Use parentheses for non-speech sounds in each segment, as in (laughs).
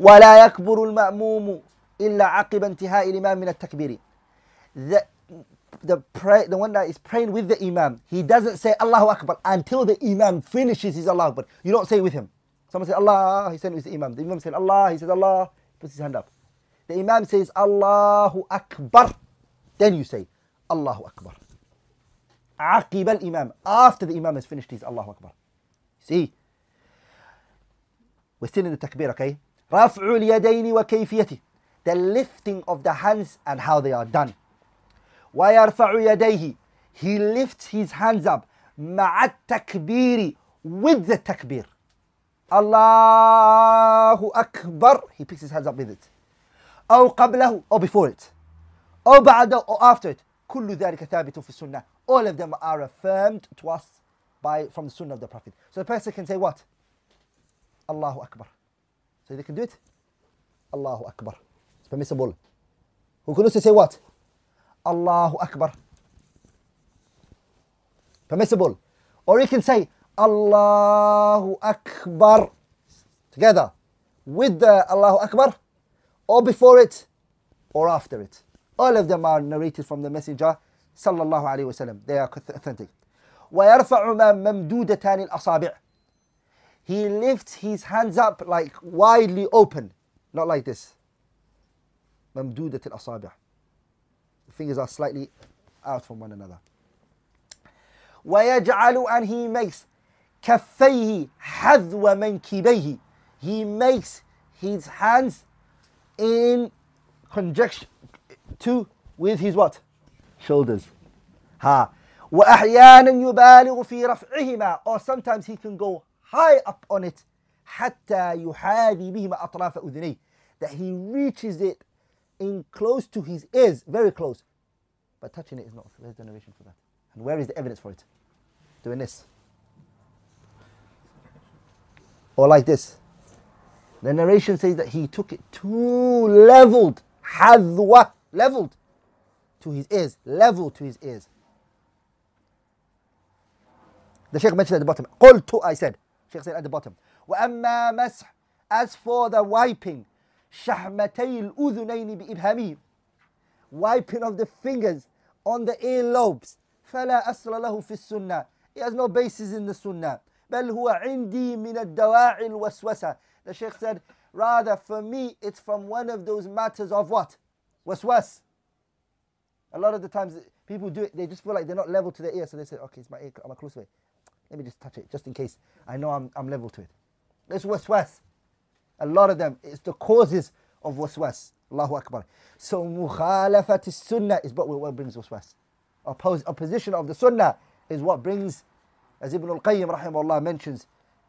ولا يكبر المأموم إلا عقب انتهاء الإمام من التكبير the, the, pray, the one that is praying with the Imam he doesn't say Allahu Akbar until the Imam finishes his Allahu Akbar you don't say with him someone says Allah he said with the Imam the Imam said Allah he says Allah he puts his hand up the Imam says Allahu Akbar then you say Allahu Akbar عقب الإمام after the Imam has finished his Allahu Akbar see we're still in the takbir okay رفع اليدين وكيفيته the lifting of the hands and how they are done ويرفع يديه he lifts his hands up مع التكبير with the تكبير الله أكبر he picks his hands up with it أو قبله أو before it أو بعده أو after it كل ذلك ثابت في السنة all of them are affirmed to us by from the sunnah of the prophet so the person can say what الله أكبر So they can do it. Allahu Akbar. It's permissible. We can also say what? Allahu Akbar. Permissible. Or you can say Allahu Akbar together with the Allahu Akbar or before it or after it. All of them are narrated from the Messenger sallallahu alayhi wa sallam. They are authentic. ويرفع ممدودتان الأصابع he lifts his hands up like widely open, not like this. الأصابع. The fingers are slightly out from one another. ويجعل and he makes كفيه حذو منكبيه. He makes his hands in conjunction to with his what? Shoulders. Ha. وأحيانا يبالغ في رفعهما or sometimes he can go high up on it حتى بهما that he reaches it in close to his ears, very close. But touching it is not, there's the narration for that. And where is the evidence for it? Doing this. Or like this. The narration says that he took it too leveled, hadwa, leveled to his ears, level to his ears. The Sheikh mentioned at the bottom, قلت, I said, Sheikh said at the bottom. وَأَمَّا مَسْحْ As for the wiping, شَحْمَتَيِ الْأُذُنَيْنِ بِإِبْهَامِهِ Wiping of the fingers on the earlobes. فَلَا أَصْلَ لَهُ فِي السُّنَّةِ He has no basis in the sunnah. بَلْ هُوَ عِنْدِي مِنَ الدَّوَاعِ الْوَسْوَسَةِ The Sheikh said, rather for me it's from one of those matters of what? Waswas. A lot of the times people do it, they just feel like they're not level to their ear, so they say, okay, it's my ear, I'm a close way. Let me just touch it, just in case. I know I'm, I'm level to it. It's waswas. A lot of them, it's the causes of waswas. Allahu Akbar. So mukhalafat sunnah is what, what brings waswas. Oppos, opposition of the sunnah is what brings, as Ibn al-Qayyim rahimahullah mentions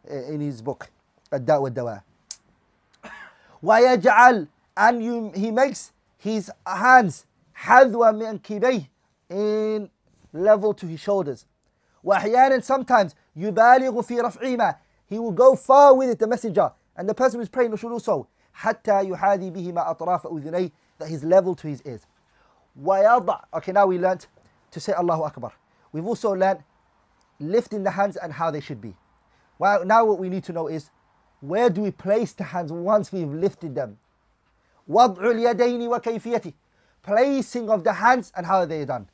eh, in his book, Ad-Da'wa Dawa. وَيَجْعَلْ And he makes his hands حَذْوَ مِنْكِبَيْهِ in level to his shoulders. وأحيانا sometimes يبالغ في رفعهما He will go far with it, the messenger. And the person who is praying should also حتى يحاذي بهما أطراف أذنيه that he's level to his ears. ويضع Okay, now we learnt to say Allahu Akbar. We've also learnt lifting the hands and how they should be. Well, now what we need to know is where do we place the hands once we've lifted them? وضع اليدين وكيفيته Placing of the hands and how they are done.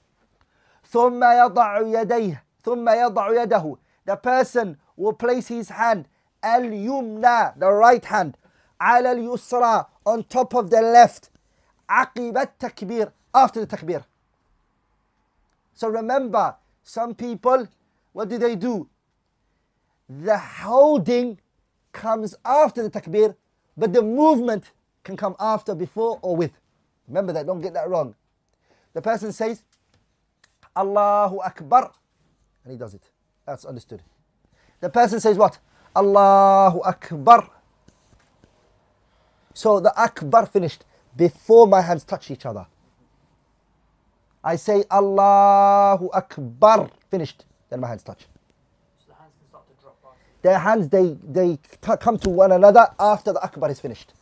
ثم يضع يديه ثم يضع يده. The person will place his hand اليمنى the right hand على اليسرى on top of the left عقب التكبير after the takbir. So remember some people what do they do? The holding comes after the takbir but the movement can come after, before or with. Remember that, don't get that wrong. The person says Allahu Akbar and he does it. That's understood. The person says what? Allahu Akbar. So the Akbar finished before my hands touch each other. I say Allahu Akbar, finished, then my hands touch. the hands Their hands, they, they come to one another after the Akbar is finished.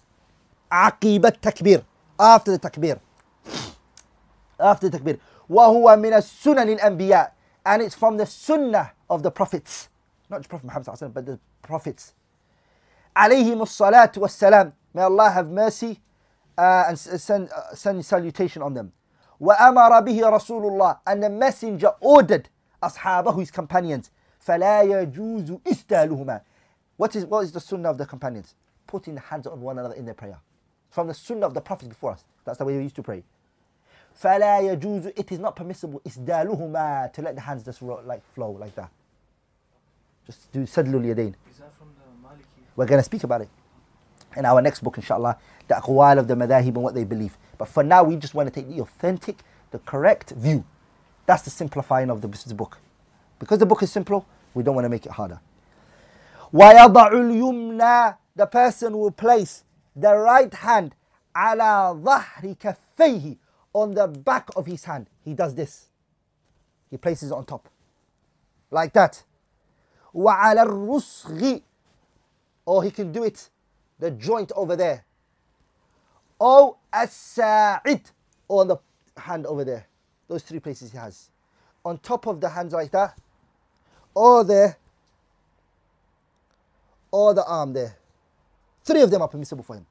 عقيبة takbir after the takbir (sniffs) after the takbir وهو من السنن الأنبياء and it's from the sunnah of the prophets. Not just Prophet Muhammad, but the prophets. Alayhim salatu salam May Allah have mercy uh, and uh, send, uh, send salutation on them. وَأَمَرَ بِهِ رَسُولُ اللَّهِ And the messenger ordered ashabahu, his companions, فَلَا يَجُوزُ إِسْتَالُهُمَا what is, what is the sunnah of the companions? Putting hands on one another in their prayer. From the sunnah of the prophets before us. That's the way we used to pray. فَلَا يَجُوزُ It is not permissible. إِسْدَالُهُمَا To let the hands just like flow like that. Just do sadlul yadayn. Is that from the Maliki? We're going to speak about it in our next book, inshallah, the aqwal of the madahib and what they believe. But for now, we just want to take the authentic, the correct view. That's the simplifying of the, the book. Because the book is simple, we don't want to make it harder. وَيَضَعُ الْيُمْنَى The person will place the right hand عَلَى ظَهْرِ كَفَّيْهِ on the back of his hand. He does this. He places it on top. Like that. وَعَلَى الرُّسْغِ Or he can do it, the joint over there. Or السَّاعِد Or on the hand over there. Those three places he has. On top of the hands like that. Or there. Or the arm there. Three of them are permissible for him.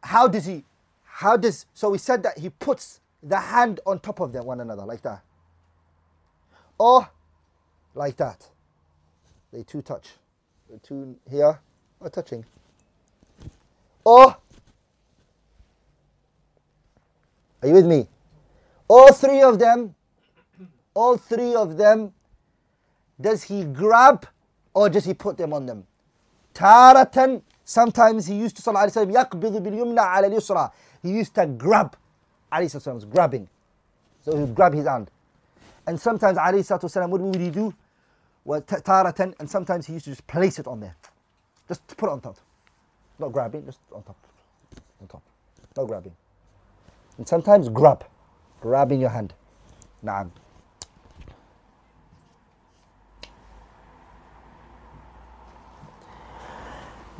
How does he how does, so we said that he puts the hand on top of them, one another, like that. Or like that. They two touch. The two here are touching. Or, are you with me? All three of them, all three of them, does he grab or does he put them on them? Taratan Sometimes he used to, sallallahu alayhi wa He used to grab, alayhi sallam was grabbing. So he would grab his hand. And sometimes alayhi sallam, what would he do? taratan, and sometimes he used to just place it on there. Just put it on top. Not grabbing, just on top. On top. Not grabbing. And sometimes grab. Grabbing your hand. Naam.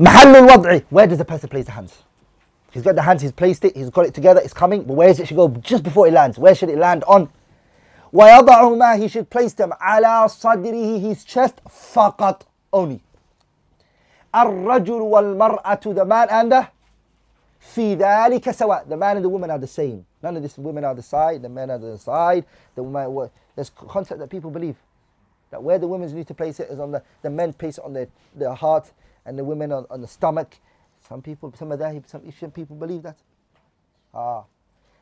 wad'i. Where does the person place the hands? He's got the hands, he's placed it, he's got it together, it's coming, but where does it should go just before it lands? Where should it land on? وَيَضَعُهُمَا He should place them ala صَدْرِهِ His chest فقط only. الرجل والمرأة The man and the في ذلك The man and the woman are the same. None of these women are the side, the men are the side. The woman, there's concept that people believe. That where the women need to place it is on the, the men place it on their, their heart, and the women on, on the stomach. Some people, some of that, some Eastern people believe that. Ah,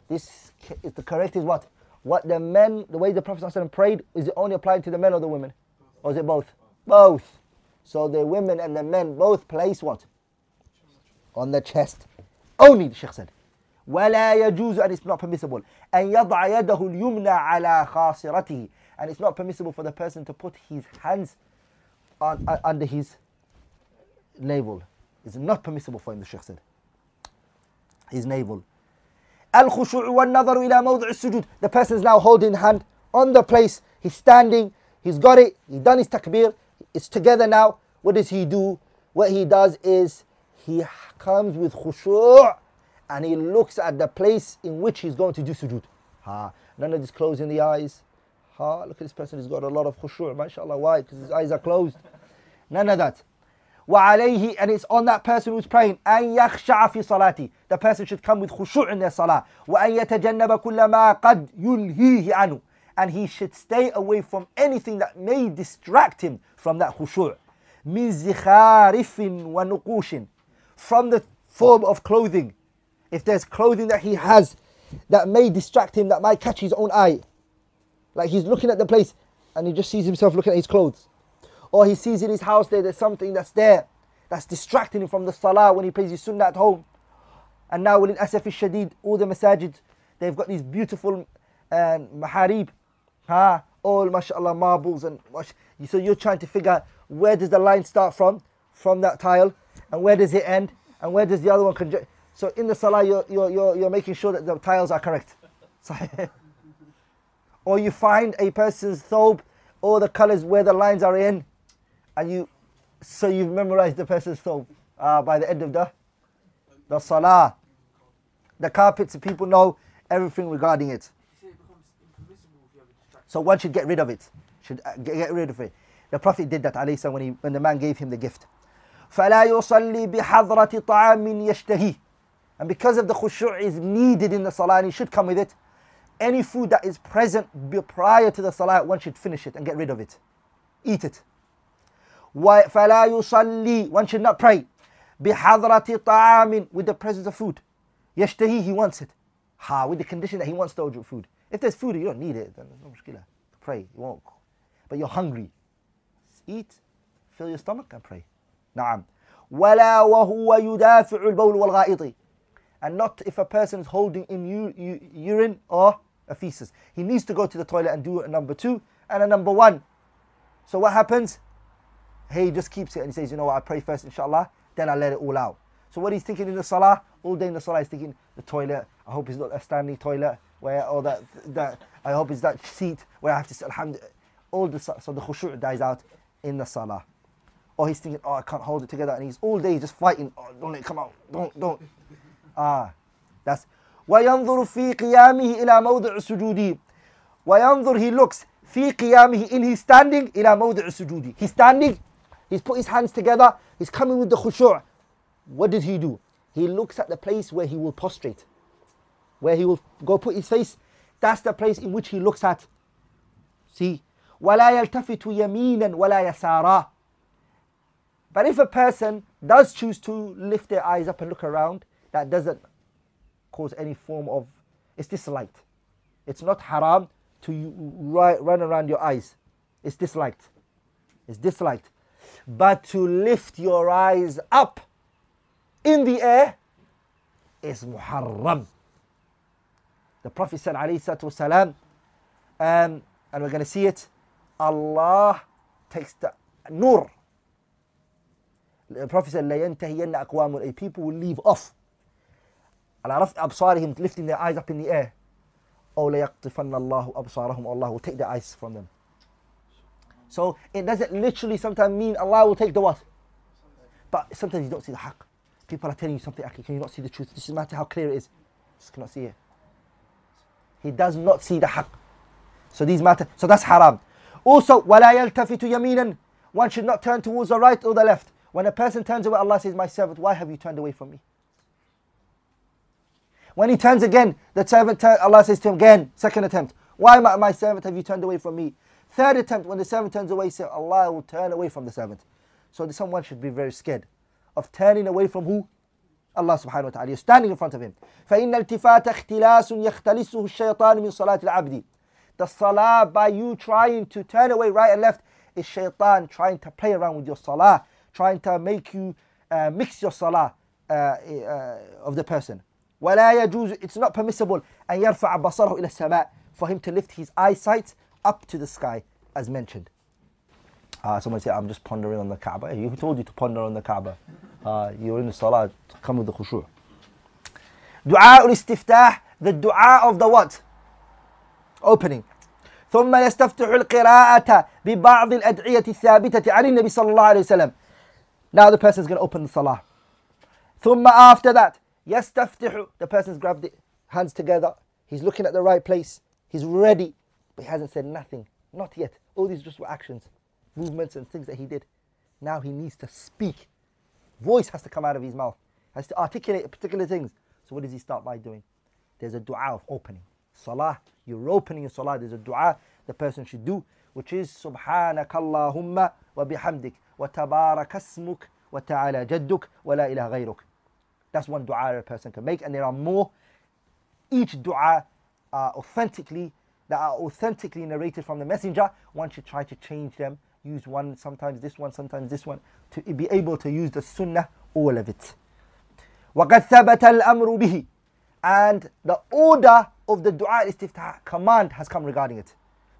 this is the correct is what? What the men, the way the Prophet ﷺ prayed, is it only applied to the men or the women? Or is it both? Both. So the women and the men both place what? On the chest. Only, the Sheikh said. ولا يجوز and it's not permissible أن يضع يده اليمنى على خاصرته and it's not permissible for the person to put his hands on, under his navel is not permissible for him, the Sheikh said. His navel. al ila sujud. The person is now holding hand on the place. He's standing. He's got it. He's done his takbir. It's together now. What does he do? What he does is he comes with khushu' and he looks at the place in which he's going to do sujud. Ha. None of this closing the eyes. Ha. Look at this person. He's got a lot of khushu'. MashaAllah. Why? Because his eyes are closed. None of that. وَعَلَيْهِ And it's on that person who's praying. أَنْ يَخْشَعَ فِي صَلَاتِي The person should come with khushu' in their salah. وَأَنْ يَتَجَنَّبَ كُلَّ مَا قَدْ يُلْهِيهِ عَنْهُ And he should stay away from anything that may distract him from that khushu'. مِنْ زِخَارِفٍ وَنُقُوشٍ From the form of clothing. If there's clothing that he has that may distract him, that might catch his own eye. Like he's looking at the place and he just sees himself looking at his clothes or he sees in his house there there's something that's there that's distracting him from the salah when he plays his sunnah at home. And now, in Asaf Shadid, all the masajid, they've got these beautiful um, maharib, huh? all mashallah marbles. and So you're trying to figure out where does the line start from, from that tile, and where does it end, and where does the other one conjure. So in the salah, you're, you're, you're, you're making sure that the tiles are correct. (laughs) or you find a person's thobe, all the colors where the lines are in, and you, so you've memorized the person's soul uh, by the end of the, the salah. The carpets, people know everything regarding it. So one should get rid of it, should uh, get rid of it. The Prophet did that Ali when, he, when the man gave him the gift. فَلَا بِحَضْرَةِ طَعَامٍ يَشْتَهِي And because of the khushu' is needed in the salah and he should come with it, any food that is present prior to the salah, one should finish it and get rid of it. Eat it. فَلَا يُصَلِّي One should not pray. بِحَضْرَةِ طَعَامٍ With the presence of food. يَشْتَهِي He wants it. Ha, with the condition that he wants the food. If there's food you don't need it, then there's no مشكلة. Pray, you won't. But you're hungry. eat, fill your stomach and pray. Na'am. وَلَا وَهُوَ يُدَافِعُ الْبَوْلُ وَالْغَائِطِ And not if a person is holding in urine or a feces. He needs to go to the toilet and do a number two and a number one. So what happens? He just keeps it and he says, you know what, I pray first, inshallah, then I let it all out. So what he's thinking in the salah, all day in the salah, he's thinking the toilet. I hope it's not a standing toilet where, or that, that I hope it's that seat where I have to sit, alhamdulillah. All the, so the khushu' dies out in the salah. Or he's thinking, oh, I can't hold it together. And he's all day just fighting, oh, don't let it come out, don't, don't. Ah, that's, وَيَنْظُرُ فِي قِيَامِهِ إِلَى مَوْضِعُ سُجُودِهِ وَيَنْظُرُ He looks في قيامه in his standing إلى موضع سجوده. He's standing He's put his hands together. He's coming with the khushu'. What does he do? He looks at the place where he will prostrate, where he will go put his face. That's the place in which he looks at. See? وَلَا يَلْتَفِتُ يَمِينًا وَلَا يَسَارًا But if a person does choose to lift their eyes up and look around, that doesn't cause any form of, it's disliked. It's not haram to run around your eyes. It's disliked. It's disliked. But to lift your eyes up in the air is muharram. The Prophet said, alayhi salatu um, and we're going to see it, Allah takes the nur. The Prophet said, لَيَنْتَهِيَنَّ أَقْوَامٌ A people will leave off. And عرفت him lifting their eyes up in the air. Allah will take the eyes from them. So it doesn't literally sometimes mean Allah will take the what? But sometimes you don't see the haqq. People are telling you something, actually, can you not see the truth? This doesn't matter how clear it is. Just cannot see it. He does not see the haqq. So these matter. So that's haram. Also, وَلَا يَلْتَفِتُ يَمِينًا One should not turn towards the right or the left. When a person turns away, Allah says, My servant, why have you turned away from me? When he turns again, the servant, turn, Allah says to him again, second attempt, Why, my, my servant, have you turned away from me? Third attempt, when the servant turns away, say, Allah will turn away from the servant. So someone should be very scared of turning away from who? Allah subhanahu wa ta'ala. You're standing in front of him. فَإِنَّ الْتِفَاتَ اخْتِلَاسٌ يَخْتَلِسُهُ الشَّيْطَانُ مِنْ الْعَبْدِ The salah by you trying to turn away right and left is shaitan trying to play around with your salah, trying to make you uh, mix your salah uh, uh, of the person. وَلَا يَجُوزُ It's not permissible and يَرْفَعَ إِلَى السَّمَاءِ For him to lift his eyesight up to the sky as mentioned. Uh, someone said, I'm just pondering on the Kaaba. Who told you to ponder on the Kaaba? Uh, you're in the Salah, come with the khushu'. Dua al-istiftah, the dua of the what? Opening. ثم يستفتح القراءة ببعض الأدعية الثابتة عن النبي صلى الله عليه وسلم. Now the person is going to open the salah. ثم after that يستفتح the person's grabbed the hands together. He's looking at the right place. He's ready. But he hasn't said nothing. Not yet. All these just were actions, movements, and things that he did. Now he needs to speak. Voice has to come out of his mouth, has to articulate particular things. So, what does he start by doing? There's a dua of opening. Salah, you're opening your salah. There's a dua the person should do, which is Hamdik wa وبحمدك wa Taala وتعالى wa La إله غيرك. That's one dua a person can make, and there are more. Each dua uh, authentically that are authentically narrated from the messenger, one should try to change them, use one, sometimes this one, sometimes this one, to be able to use the sunnah, all of it. وَقَدْ ثَبَتَ الْأَمْرُ بِهِ And the order of the dua istiftah command has come regarding it.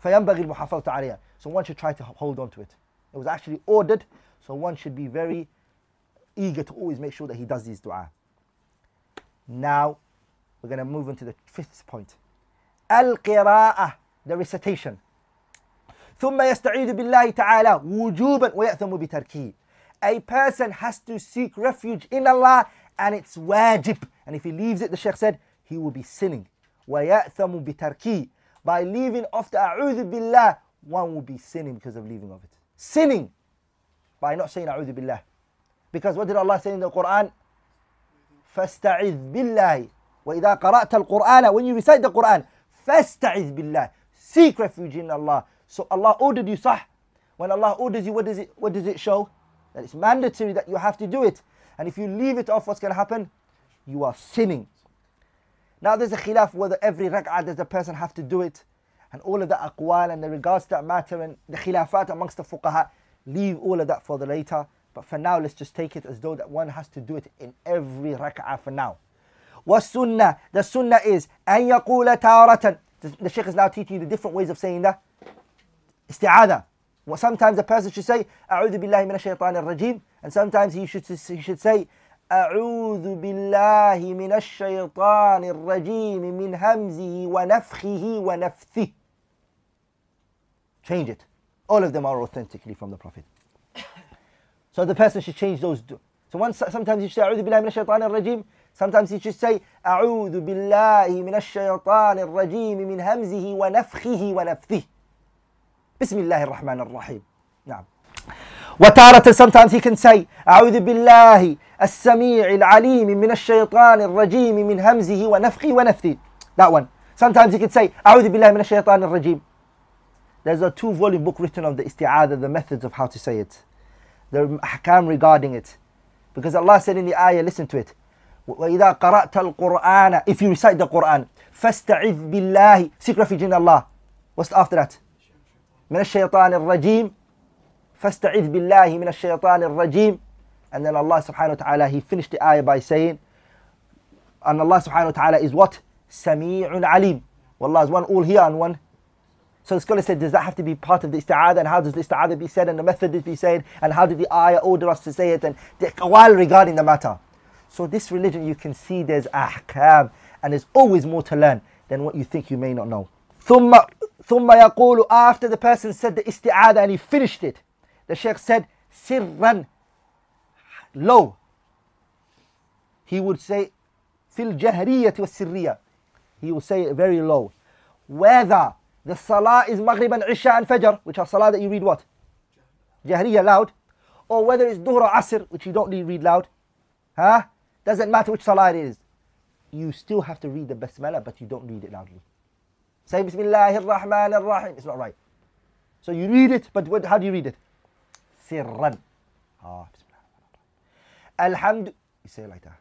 فَيَنْبَغِي الْمُحَافَظَةُ عَلَيْهَا So one should try to hold on to it. It was actually ordered, so one should be very eager to always make sure that he does these dua. Now, we're going to move on to the fifth point. القراءة the recitation ثم يستعيذ بالله تعالى وجوبا ويأثم بتركه A person has to seek refuge in Allah and it's wajib and if he leaves it the Sheikh said he will be sinning ويأثم بتركه by leaving off the أعوذ بالله one will be sinning because of leaving of it sinning by not saying أعوذ بالله because what did Allah say in the Quran فاستعذ بالله وإذا قرأت القرآن when you recite the Quran Fasta'iz billah. Seek refuge in Allah. So Allah ordered you sah. When Allah orders you, what does it what does it show? That it's mandatory that you have to do it. And if you leave it off, what's gonna happen? You are sinning. Now there's a khilaf whether every rak'ah does the person have to do it. And all of the aqwal and the regards that matter and the khilafat amongst the fuqaha, leave all of that for the later. But for now, let's just take it as though that one has to do it in every rak'ah for now sunnah. The sunnah is أَن يَقُولَ تَارَةً The Shaykh is now teaching you the different ways of saying that. Isti'adah. Well, sometimes a person should say, أعوذ بالله من الشيطان الرجيم. And sometimes he should, he should say, أعوذ بالله من الشيطان الرجيم من همزه ونفخه Nafthi." Change it. All of them are authentically from the Prophet. So the person should change those. So once, sometimes you say, أعوذ بالله من الشيطان الرجيم. Sometimes he should say, أعوذ بالله من الشيطان الرجيم من همزه ونفخه ونفثه. بسم الله الرحمن الرحيم. نعم. وتارة sometimes he can say أعوذ بالله السميع العليم من الشيطان الرجيم من همزه ونفخه ونفثه. That one. Sometimes he can say أعوذ بالله من الشيطان الرجيم. There's a two volume book written of the isti'adah, the methods of how to say it. The ahkam regarding it. Because Allah said in the ayah, listen to it. وإذا قرأت القرآن if you recite the Quran فاستعذ بالله seek refuge in Allah what's after that من الشيطان الرجيم فاستعذ بالله من الشيطان الرجيم and then Allah سبحانه وتعالى he finished the ayah by saying and Allah سبحانه وتعالى is what سميع عليم والله is one all here and one So the scholar said, does that have to be part of the isti'adah? And how does the isti'adah be said? And the method is be said? And how did the ayah order us to say it? And the qawal regarding the matter. So this religion, you can see there's ahkam, and there's always more to learn than what you think you may not know. ثم يقول after the person said the isti'adah and he finished it, the sheikh said sirran low. He would say fil jahriyah wa sirriyah. He would say very low. Whether the salah is maghrib and isha and fajr, which are salah that you read what? Jahriyah loud. Or whether it's duhr or asr, which you don't need read loud. Huh? Doesn't matter which salah it is. You still have to read the basmala, but you don't read it loudly. Say Bismillahir Rahim. It's not right. So you read it, but what, how do you read it? Sirran. Ah, Alhamd. You say it like that.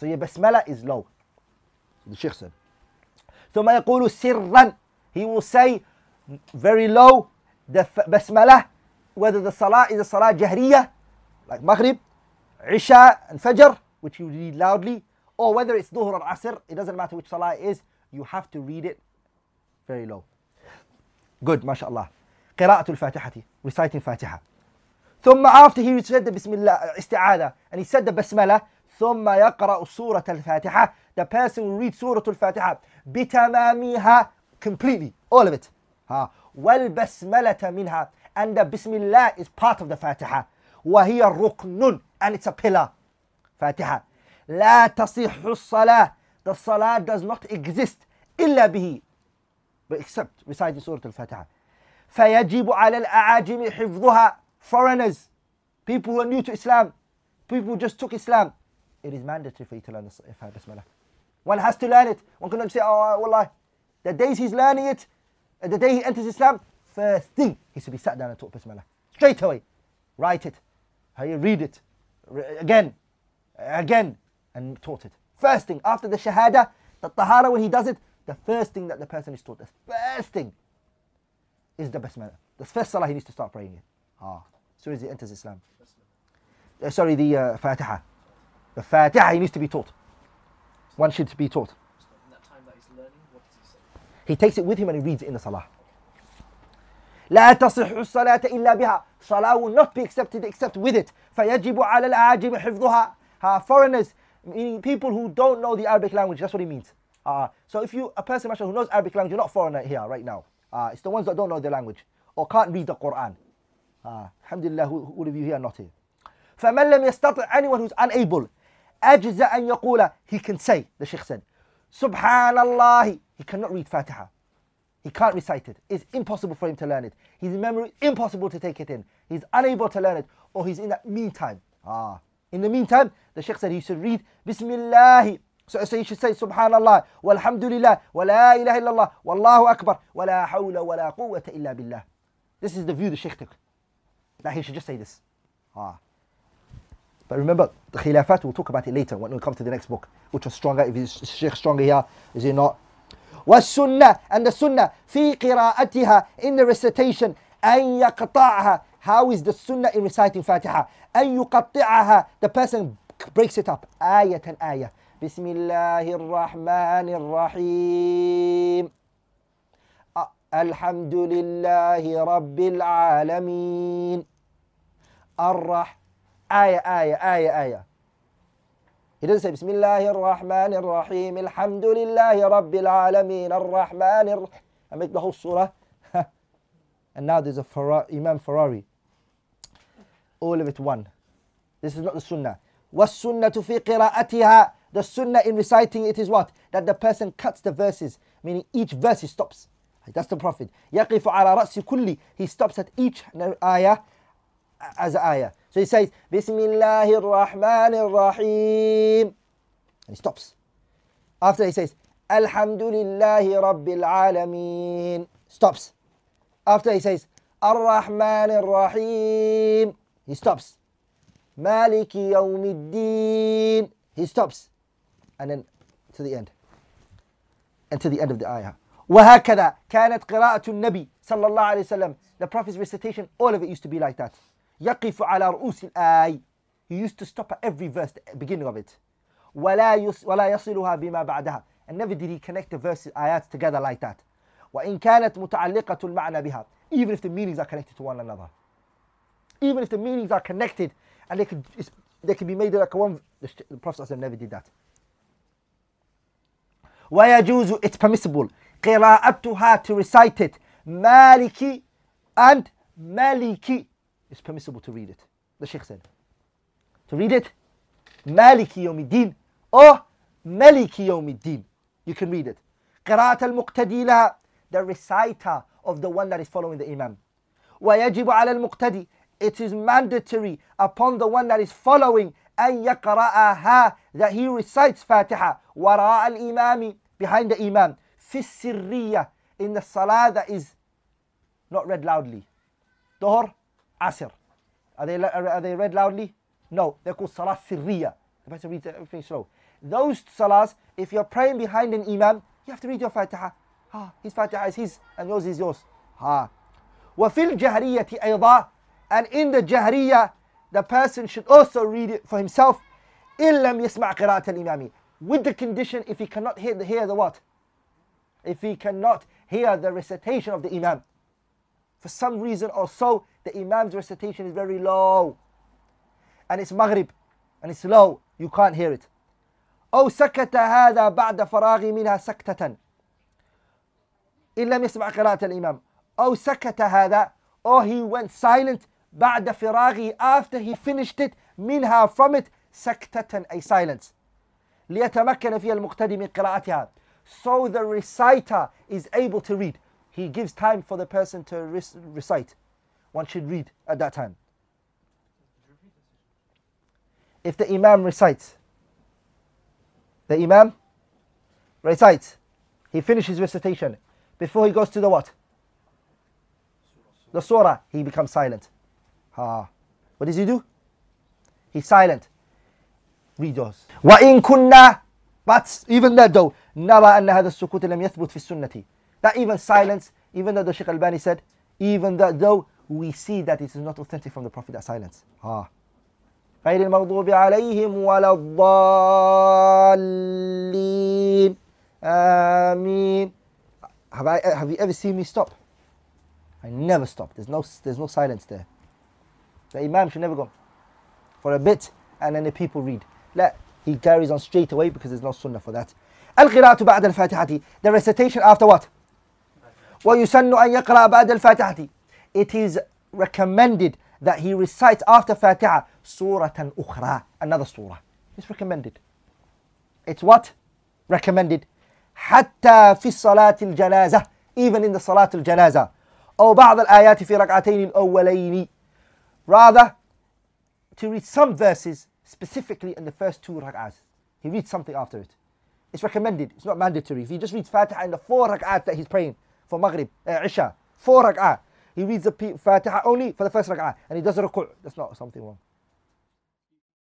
So your basmala is low. So the Sheikh said. So يقول سرًا he will say very low the basmala. whether the salah is a salah jahriyah, like Maghrib, Isha, and Fajr, which you read loudly, or whether it's Dhuhr or Asr, it doesn't matter which Salah is. you have to read it very low. Good, mashallah. قراءة الفاتحة, reciting Fatiha. ثم after he said the Bismillah, استعادة, uh, and he said the Basmala, ثم يقرأ سورة الفاتحة. The person will read Surah Al-Fatiha بتمامها completely, all of it. ها. والبسملة منها and the Bismillah is part of the Fatiha. وهي ركن and it's a pillar. فاتحة لا تصح الصلاة the salah does not exist إلا به except reciting سورة الفاتحة فيجب على الأعاجم حفظها foreigners people who are new to Islam people who just took Islam it is mandatory for you to learn this Bismillah one has to learn it one cannot say oh والله the days he's learning it the day he enters Islam first thing he should be sat down and taught Bismillah straight away write it read it again again and taught it. First thing, after the Shahada, the Tahara, when he does it, the first thing that the person is taught, the first thing is the Basmala. The first Salah he needs to start praying it. Ah, as soon as he enters Islam. Uh, sorry, the uh, Fatiha. The Fatiha he needs to be taught. One should be taught. Learning, he, he takes it with him and he reads it in the Salah. لا تصح الصلاة إلا بها. Salah will not be accepted except with it. فيجب على العاجم حفظها. Uh, foreigners, meaning people who don't know the Arabic language, that's what he means. Uh, so if you, a person who knows Arabic language, you're not foreigner here right now. Uh, it's the ones that don't know the language or can't read the Quran. Uh, alhamdulillah, who, who of you here are not here? فَمَنْ لَمْ يَسْتَطِعْ Anyone who's unable, أَجْزَ أَنْ يَقُولَ He can say, the Sheikh said, Subhanallah. He cannot read Fatiha. He can't recite it. It's impossible for him to learn it. His memory impossible to take it in. He's unable to learn it, or he's in that meantime. Ah, In the meantime, the Sheikh said he should read Bismillah. So, so he should say Subhanallah, Walhamdulillah, Wala ilaha illallah, Wallahu Akbar, Wala hawla wala quwwata illa billah. This is the view the Sheikh took. That he should just say this. Ah. But remember, the Khilafat, we'll talk about it later when we come to the next book. Which was stronger, if it's Sheikh stronger here, is it not? والسنة and the sunnah في قراءتها in the recitation أن يقطعها How is the sunnah in reciting Fatiha? أن يقطعها. The person breaks it up. آية آية. بسم الله الرحمن الرحيم. الحمد لله رب العالمين. الرح آية آية آية آية. He doesn't say بسم الله الرحمن الرحيم الحمد لله رب العالمين الرحمن الرحيم. I make the whole surah. (laughs) and now there's a Ferrari, Imam Ferrari. all of it one. This is not the sunnah. وَالسُّنَّةُ فِي قِرَاءَتِهَا The sunnah in reciting it is what? That the person cuts the verses, meaning each verse he stops. That's the Prophet. يَقِفُ عَلَى رَأْسِ كُلِّ He stops at each ayah as an ayah. So he says, Bismillah ar-Rahman ar-Rahim. And he stops. After he says, Alhamdulillahi Rabbil Alameen. Stops. After he says, al rahman rahim he stops. Maliki yawmiddin. He stops. And then to the end. And to the end of the ayah. وهكذا كانت قراءة النبي صلى الله عليه وسلم. The Prophet's recitation, all of it used to be like that. يقف على رؤوس الآي. He used to stop at every verse, the beginning of it. ولا يص يصلها بما بعدها. And never did he connect the verses, ayats together like that. وإن كانت متعلقة المعنى بها. Even if the meanings are connected to one another even if the meanings are connected and they could they could be made like one. The, the Prophet never did that. ويجوز it's permissible قراءتها to recite it مالكي and مالكي it's permissible to read it the Sheikh said to read it مالكي يوم الدين or مالكي يوم الدين you can read it قراءة المقتدي لها the reciter of the one that is following the Imam ويجب على المقتدي it is mandatory upon the one that is following أن يقرأها that he recites فاتحة وراء الإمام behind the Imam في السرية in the Salah that is not read loudly ظهر عصر are they, are they read loudly? No, they're called Salah سرية. You better read everything slow. Those Salahs, if you're praying behind an Imam, you have to read your فاتحة. Ah, his فاتحة is his and yours is yours. Ah. وفي الجهرية أيضا and in the Jahriyah, the person should also read it for himself. إِلَّمْ يَسْمَعْ al imami. With the condition if he cannot hear the, hear the what? If he cannot hear the recitation of the Imam. For some reason or so, the Imam's recitation is very low. And it's Maghrib. And it's low. You can't hear it. أو سكت هذا بعد فراغ منها سكتة إن لم يسمع قراءة الإمام أو سكت هذا or he went silent بعد after he finished it منها from it سكتة أي silence ليتمكن فيها المقتدي من قراءتها so the reciter is able to read he gives time for the person to recite one should read at that time if the imam recites the imam recites he finishes recitation before he goes to the what the surah he becomes silent Ha. What does he do? He's silent. Read yours. وَإِن كُنَّا But even that though, نَرَى أَنَّ هَذَا السُّكُوتِ لَمْ يَثْبُتْ فِي السُّنَّةِ That even silence, even though the Sheikh Al-Bani said, even that though we see that it is not authentic from the Prophet that silence. Ha. غير المغضوب عليهم ولا الضالين آمين have, I, have you ever seen me stop? I never stop. There's no, there's no silence there. The Imam should never go for a bit and then the people read. Let he carries on straight away because there's no sunnah for that. ba'd al الفاتحة the recitation after what ويسن ba'd al-fatihah. الفاتحة it is recommended that he recites after Fatiha Surah أخرى another surah it's recommended it's what recommended حتى في الصلاة الجنازة even in the صلاة الجنازة أو بعض الآيات في ركعتين الأولين Rather, to read some verses specifically in the first two rak'ahs. He reads something after it. It's recommended, it's not mandatory. If he just reads Fatiha in the four rak'ahs that he's praying for Maghrib, uh, Isha, four rak'ah, he reads the Fatiha only for the first rak'ah and he does a ruku'. That's not something wrong.